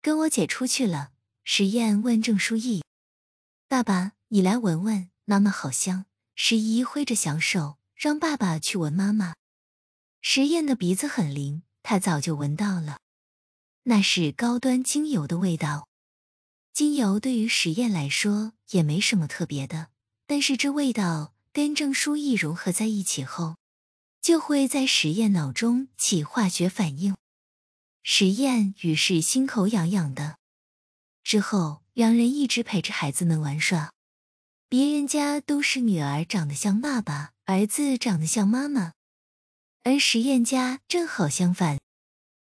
跟我姐出去了。实验问郑书意：“爸爸，你来闻闻，妈妈好香。”时宜挥着小手，让爸爸去闻妈妈。实验的鼻子很灵，他早就闻到了，那是高端精油的味道。精油对于实验来说也没什么特别的，但是这味道跟郑书意融合在一起后，就会在实验脑中起化学反应。石燕于是心口痒痒的，之后两人一直陪着孩子们玩耍。别人家都是女儿长得像爸爸，儿子长得像妈妈，而石燕家正好相反，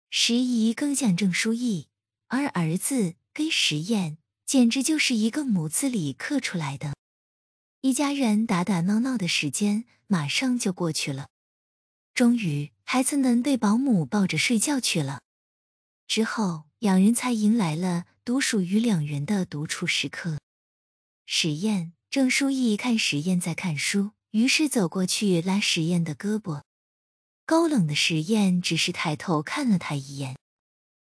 石姨更像郑书意，而儿子跟石燕简直就是一个模子里刻出来的。一家人打打闹闹的时间马上就过去了，终于孩子们被保姆抱着睡觉去了。之后，两人才迎来了独属于两人的独处时刻。史燕，郑书意看史燕在看书，于是走过去拉史燕的胳膊。高冷的实验只是抬头看了他一眼。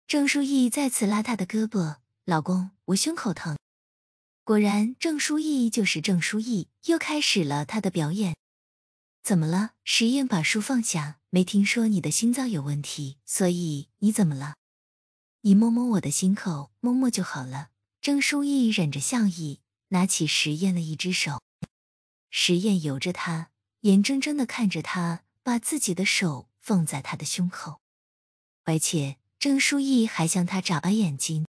郑书意再次拉他的胳膊，老公，我胸口疼。果然，郑书意就是郑书意，又开始了他的表演。怎么了？实验把书放下，没听说你的心脏有问题，所以你怎么了？你摸摸我的心口，摸摸就好了。郑书意忍着笑意，拿起石砚的一只手，石砚由着他，眼睁睁的看着他把自己的手放在他的胸口，而且郑书意还向他眨巴眼睛。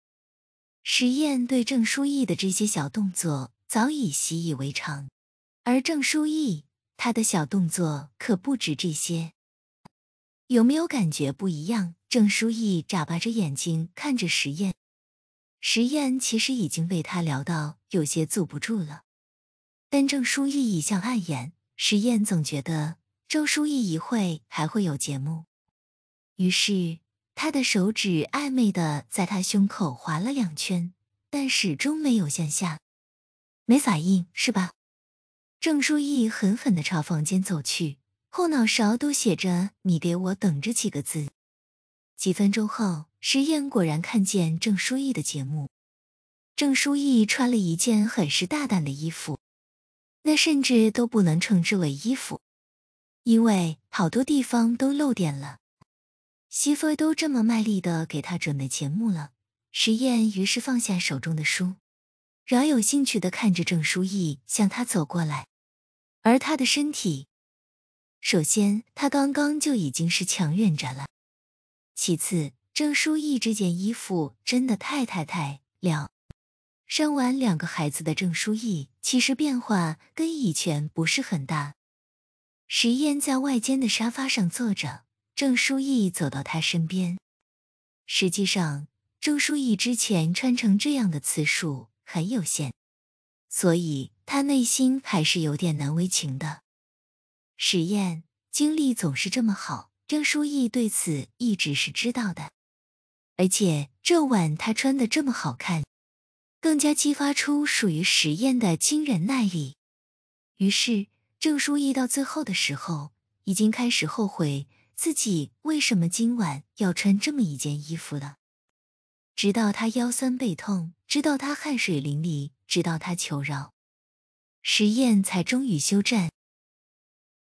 石砚对郑书意的这些小动作早已习以为常，而郑书意他的小动作可不止这些，有没有感觉不一样？郑书意眨巴着眼睛看着实验，实验其实已经被他聊到有些坐不住了。但郑书意一向暗眼，实验总觉得周书意一会还会有节目，于是他的手指暧昧的在他胸口划了两圈，但始终没有向下。没反应是吧？郑书意狠狠的朝房间走去，后脑勺都写着“你给我等着”几个字。几分钟后，石燕果然看见郑书意的节目。郑书意穿了一件很是大胆的衣服，那甚至都不能称之为衣服，因为好多地方都露点了。媳妇都这么卖力的给他准备节目了，石燕于是放下手中的书，饶有兴趣的看着郑书意向他走过来，而他的身体，首先他刚刚就已经是强忍着了。其次，郑书意这件衣服真的太太太亮。生完两个孩子的郑书意，其实变化跟以前不是很大。石燕在外间的沙发上坐着，郑书意走到她身边。实际上，郑书意之前穿成这样的次数很有限，所以她内心还是有点难为情的。石燕，精力总是这么好。郑书意对此一直是知道的，而且这晚他穿的这么好看，更加激发出属于实验的惊人耐力。于是郑书意到最后的时候，已经开始后悔自己为什么今晚要穿这么一件衣服了。直到他腰酸背痛，直到他汗水淋漓，直到他求饶，实验才终于休战。